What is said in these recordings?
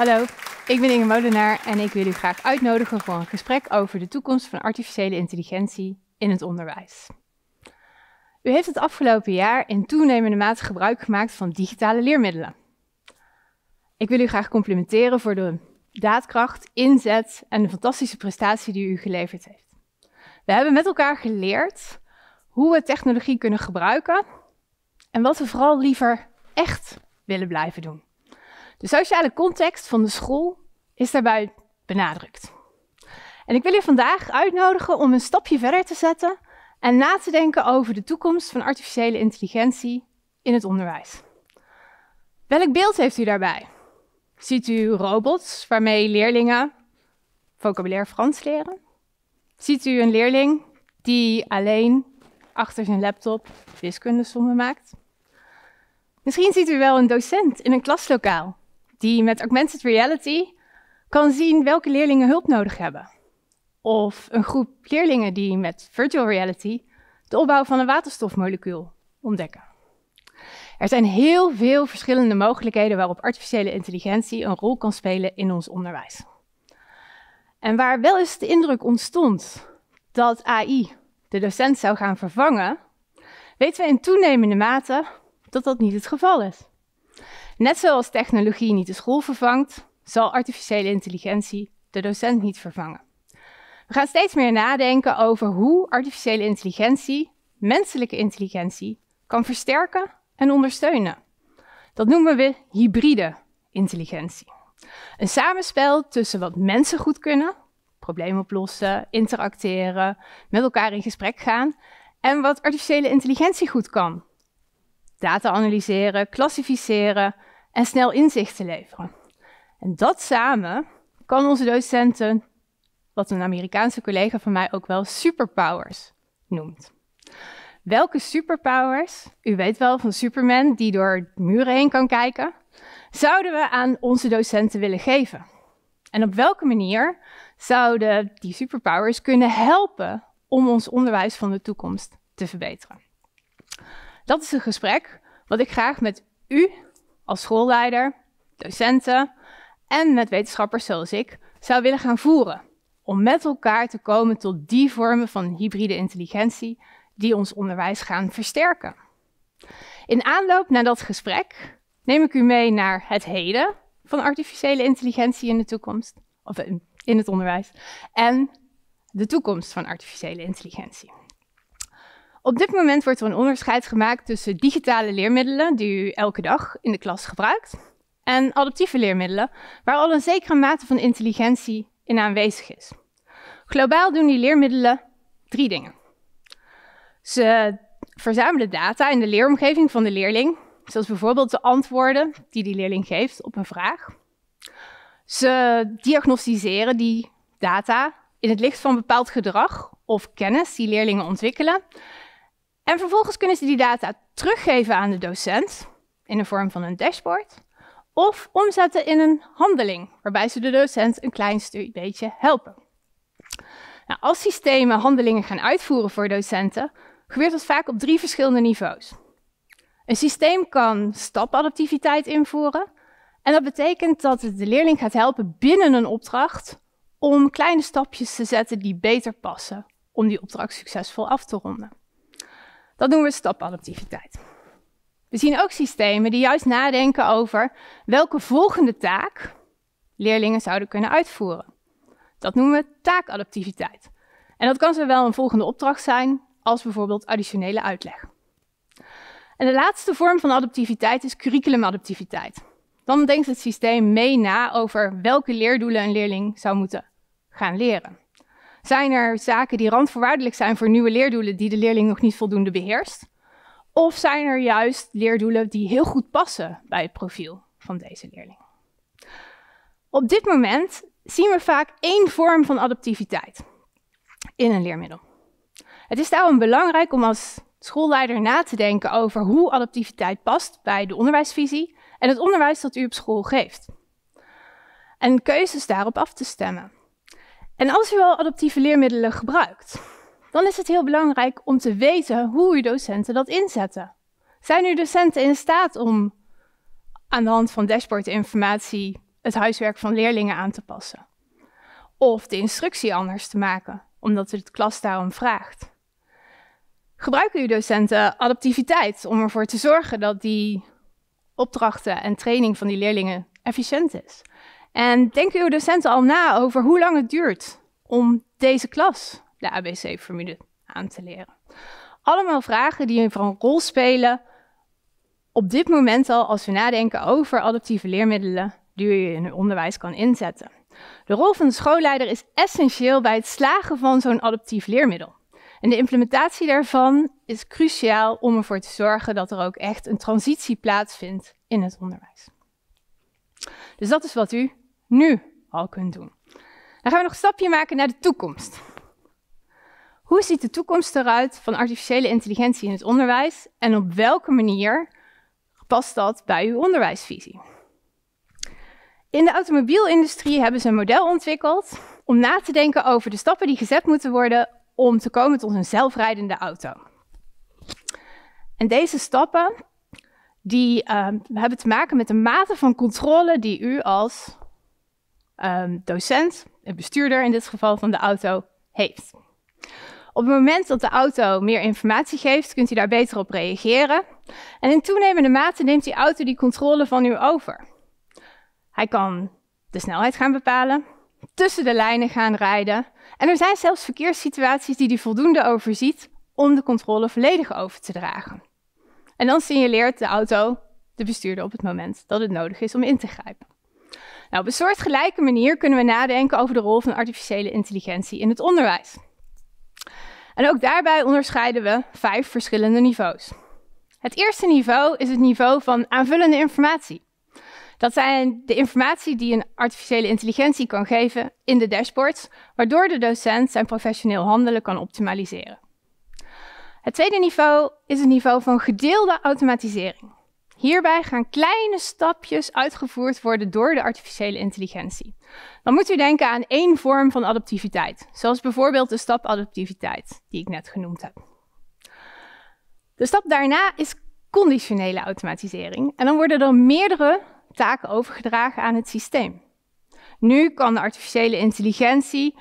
Hallo, ik ben Inge Modenaar en ik wil u graag uitnodigen voor een gesprek over de toekomst van artificiële intelligentie in het onderwijs. U heeft het afgelopen jaar in toenemende mate gebruik gemaakt van digitale leermiddelen. Ik wil u graag complimenteren voor de daadkracht, inzet en de fantastische prestatie die u geleverd heeft. We hebben met elkaar geleerd hoe we technologie kunnen gebruiken en wat we vooral liever echt willen blijven doen. De sociale context van de school is daarbij benadrukt. En ik wil je vandaag uitnodigen om een stapje verder te zetten en na te denken over de toekomst van artificiële intelligentie in het onderwijs. Welk beeld heeft u daarbij? Ziet u robots waarmee leerlingen vocabulair Frans leren? Ziet u een leerling die alleen achter zijn laptop wiskundesommen maakt? Misschien ziet u wel een docent in een klaslokaal die met augmented reality kan zien welke leerlingen hulp nodig hebben. Of een groep leerlingen die met virtual reality de opbouw van een waterstofmolecuul ontdekken. Er zijn heel veel verschillende mogelijkheden waarop artificiële intelligentie een rol kan spelen in ons onderwijs. En waar wel eens de indruk ontstond dat AI de docent zou gaan vervangen, weten we in toenemende mate dat dat niet het geval is. Net zoals technologie niet de school vervangt, zal artificiële intelligentie de docent niet vervangen. We gaan steeds meer nadenken over hoe artificiële intelligentie menselijke intelligentie kan versterken en ondersteunen. Dat noemen we hybride intelligentie. Een samenspel tussen wat mensen goed kunnen, problemen oplossen, interacteren, met elkaar in gesprek gaan, en wat artificiële intelligentie goed kan. Data analyseren, klassificeren en snel inzicht te leveren. En dat samen kan onze docenten, wat een Amerikaanse collega van mij ook wel superpowers noemt. Welke superpowers, u weet wel van Superman die door muren heen kan kijken, zouden we aan onze docenten willen geven? En op welke manier zouden die superpowers kunnen helpen om ons onderwijs van de toekomst te verbeteren? Dat is een gesprek wat ik graag met u als schoolleider, docenten en met wetenschappers zoals ik zou willen gaan voeren. Om met elkaar te komen tot die vormen van hybride intelligentie die ons onderwijs gaan versterken. In aanloop naar dat gesprek neem ik u mee naar het heden van artificiële intelligentie in de toekomst, of in, in het onderwijs, en de toekomst van artificiële intelligentie. Op dit moment wordt er een onderscheid gemaakt tussen digitale leermiddelen, die u elke dag in de klas gebruikt, en adaptieve leermiddelen, waar al een zekere mate van intelligentie in aanwezig is. Globaal doen die leermiddelen drie dingen. Ze verzamelen data in de leeromgeving van de leerling, zoals bijvoorbeeld de antwoorden die die leerling geeft op een vraag. Ze diagnosticeren die data in het licht van bepaald gedrag of kennis die leerlingen ontwikkelen en vervolgens kunnen ze die data teruggeven aan de docent in de vorm van een dashboard of omzetten in een handeling, waarbij ze de docent een klein stuk beetje helpen. Nou, als systemen handelingen gaan uitvoeren voor docenten, gebeurt dat vaak op drie verschillende niveaus. Een systeem kan stapadaptiviteit invoeren. En dat betekent dat het de leerling gaat helpen binnen een opdracht om kleine stapjes te zetten die beter passen om die opdracht succesvol af te ronden. Dat noemen we stapadaptiviteit. We zien ook systemen die juist nadenken over welke volgende taak leerlingen zouden kunnen uitvoeren. Dat noemen we taakadaptiviteit. En dat kan zowel een volgende opdracht zijn als bijvoorbeeld additionele uitleg. En de laatste vorm van adaptiviteit is curriculumadaptiviteit. Dan denkt het systeem mee na over welke leerdoelen een leerling zou moeten gaan leren. Zijn er zaken die randvoorwaardelijk zijn voor nieuwe leerdoelen die de leerling nog niet voldoende beheerst? Of zijn er juist leerdoelen die heel goed passen bij het profiel van deze leerling? Op dit moment zien we vaak één vorm van adaptiviteit in een leermiddel. Het is daarom belangrijk om als schoolleider na te denken over hoe adaptiviteit past bij de onderwijsvisie en het onderwijs dat u op school geeft. En keuzes daarop af te stemmen. En als u al adaptieve leermiddelen gebruikt, dan is het heel belangrijk om te weten hoe uw docenten dat inzetten. Zijn uw docenten in staat om aan de hand van dashboardinformatie het huiswerk van leerlingen aan te passen? Of de instructie anders te maken, omdat de klas daarom vraagt? Gebruiken uw docenten adaptiviteit om ervoor te zorgen dat die opdrachten en training van die leerlingen efficiënt is? En denken uw docenten al na over hoe lang het duurt om deze klas de ABC-formule aan te leren? Allemaal vragen die van een rol spelen op dit moment al als we nadenken over adaptieve leermiddelen die je in het onderwijs kan inzetten. De rol van de schoolleider is essentieel bij het slagen van zo'n adaptief leermiddel. En de implementatie daarvan is cruciaal om ervoor te zorgen dat er ook echt een transitie plaatsvindt in het onderwijs. Dus dat is wat u nu al kunt doen. Dan gaan we nog een stapje maken naar de toekomst. Hoe ziet de toekomst eruit van artificiële intelligentie in het onderwijs en op welke manier past dat bij uw onderwijsvisie? In de automobielindustrie hebben ze een model ontwikkeld om na te denken over de stappen die gezet moeten worden om te komen tot een zelfrijdende auto. En deze stappen die, eh, hebben te maken met de mate van controle die u als Ehm, docent, een bestuurder in dit geval van de auto, heeft. Op het moment dat de auto meer informatie geeft, kunt u daar beter op reageren. En in toenemende mate neemt die auto die controle van u over. Hij kan de snelheid gaan bepalen, tussen de lijnen gaan rijden. En er zijn zelfs verkeerssituaties die hij voldoende overziet om de controle volledig over te dragen. En dan signaleert de auto de bestuurder op het moment dat het nodig is om in te grijpen. Nou, op een soortgelijke manier kunnen we nadenken over de rol van artificiële intelligentie in het onderwijs. En ook daarbij onderscheiden we vijf verschillende niveaus. Het eerste niveau is het niveau van aanvullende informatie. Dat zijn de informatie die een artificiële intelligentie kan geven in de dashboards, waardoor de docent zijn professioneel handelen kan optimaliseren. Het tweede niveau is het niveau van gedeelde automatisering. Hierbij gaan kleine stapjes uitgevoerd worden door de artificiële intelligentie. Dan moet u denken aan één vorm van adaptiviteit, zoals bijvoorbeeld de stap adaptiviteit, die ik net genoemd heb. De stap daarna is conditionele automatisering en dan worden er meerdere taken overgedragen aan het systeem. Nu kan de artificiële intelligentie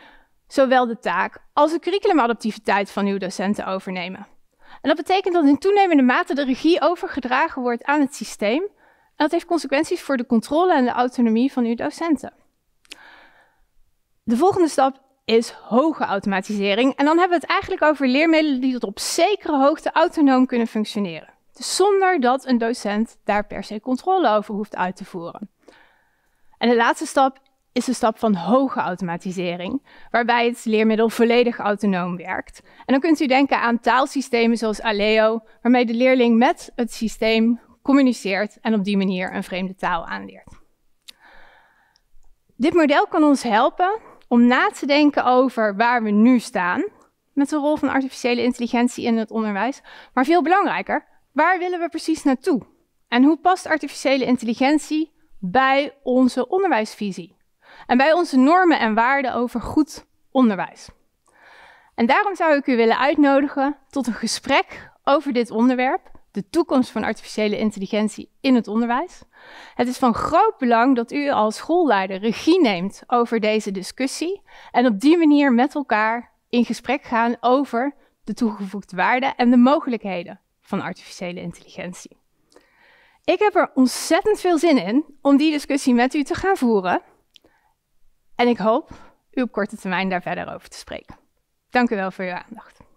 zowel de taak als de curriculumadaptiviteit van uw docenten overnemen. En dat betekent dat in toenemende mate de regie overgedragen wordt aan het systeem. En dat heeft consequenties voor de controle en de autonomie van uw docenten. De volgende stap is hoge automatisering. En dan hebben we het eigenlijk over leermiddelen die tot op zekere hoogte autonoom kunnen functioneren. Dus zonder dat een docent daar per se controle over hoeft uit te voeren. En de laatste stap is de stap van hoge automatisering, waarbij het leermiddel volledig autonoom werkt. En dan kunt u denken aan taalsystemen zoals Aleo, waarmee de leerling met het systeem communiceert en op die manier een vreemde taal aanleert. Dit model kan ons helpen om na te denken over waar we nu staan met de rol van artificiële intelligentie in het onderwijs, maar veel belangrijker, waar willen we precies naartoe? En hoe past artificiële intelligentie bij onze onderwijsvisie? en bij onze normen en waarden over goed onderwijs. En daarom zou ik u willen uitnodigen tot een gesprek over dit onderwerp, de toekomst van artificiële intelligentie in het onderwijs. Het is van groot belang dat u als schoolleider regie neemt over deze discussie en op die manier met elkaar in gesprek gaan over de toegevoegde waarde en de mogelijkheden van artificiële intelligentie. Ik heb er ontzettend veel zin in om die discussie met u te gaan voeren. En ik hoop u op korte termijn daar verder over te spreken. Dank u wel voor uw aandacht.